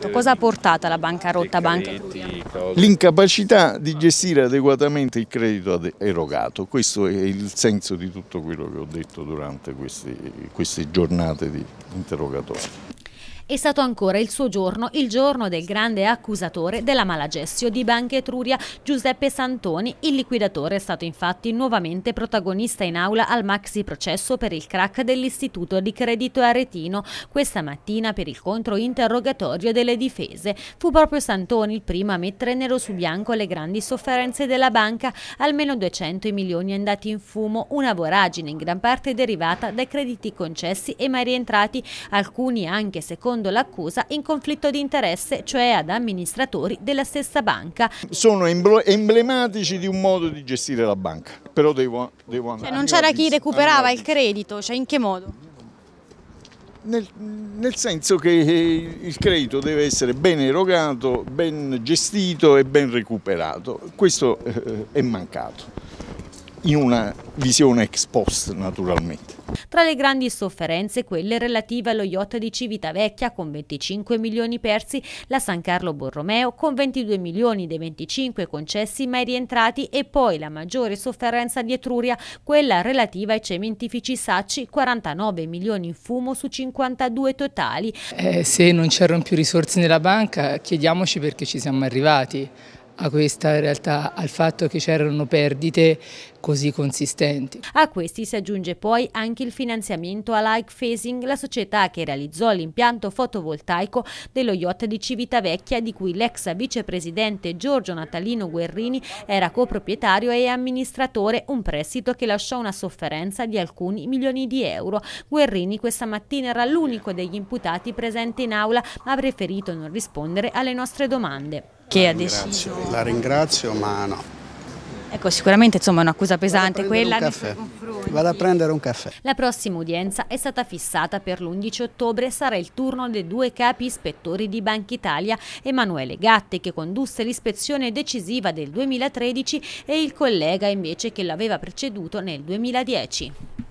Ecco, cosa ha portato alla bancarotta Banca L'incapacità di gestire adeguatamente il credito erogato, questo è il senso di tutto quello che ho detto durante queste, queste giornate di interrogatorio. È stato ancora il suo giorno, il giorno del grande accusatore della malagestio di Banca Etruria, Giuseppe Santoni. Il liquidatore è stato infatti nuovamente protagonista in aula al maxi processo per il crack dell'Istituto di Credito Aretino, questa mattina per il controinterrogatorio delle difese. Fu proprio Santoni il primo a mettere nero su bianco le grandi sofferenze della banca, almeno 200 milioni andati in fumo, una voragine in gran parte derivata dai crediti concessi e mai rientrati, alcuni anche secondo secondo l'accusa, in conflitto di interesse, cioè ad amministratori della stessa banca. Sono emblematici di un modo di gestire la banca, però devo, devo cioè, andare. Cioè non c'era chi recuperava il credito, cioè in che modo? Nel, nel, senso che eh, il credito deve essere ben erogato, ben gestito e ben recuperato. Questo eh, è mancato in una visione ex post naturalmente. Tra le grandi sofferenze quelle relative allo yacht di Civitavecchia con 25 milioni persi, la San Carlo Borromeo con 22 milioni dei 25 concessi mai rientrati e poi la maggiore sofferenza di Etruria, quella relativa ai cementifici Sacci, 49 milioni in fumo su 52 totali. Eh, se non c'erano più risorse nella banca chiediamoci perché ci siamo arrivati a questa realtà, al fatto che c'erano perdite così consistenti. A questi si aggiunge poi anche il finanziamento a Like Phasing, la società che realizzò l'impianto fotovoltaico dello yacht di Civitavecchia di cui l'ex vicepresidente Giorgio Natalino Guerrini era coproprietario e amministratore, un prestito che lasciò una sofferenza di alcuni milioni di euro. Guerrini questa mattina era l'unico degli imputati presenti in aula, ma ha preferito non rispondere alle nostre domande che la ha deciso. La ringrazio ma no. Ecco sicuramente insomma è un'accusa pesante quella. Un caffè. Vado a prendere un caffè. La prossima udienza è stata fissata per l'11 ottobre sarà il turno dei due capi ispettori di Banca Italia, Emanuele Gatti che condusse l'ispezione decisiva del 2013 e il collega invece che l'aveva preceduto nel 2010.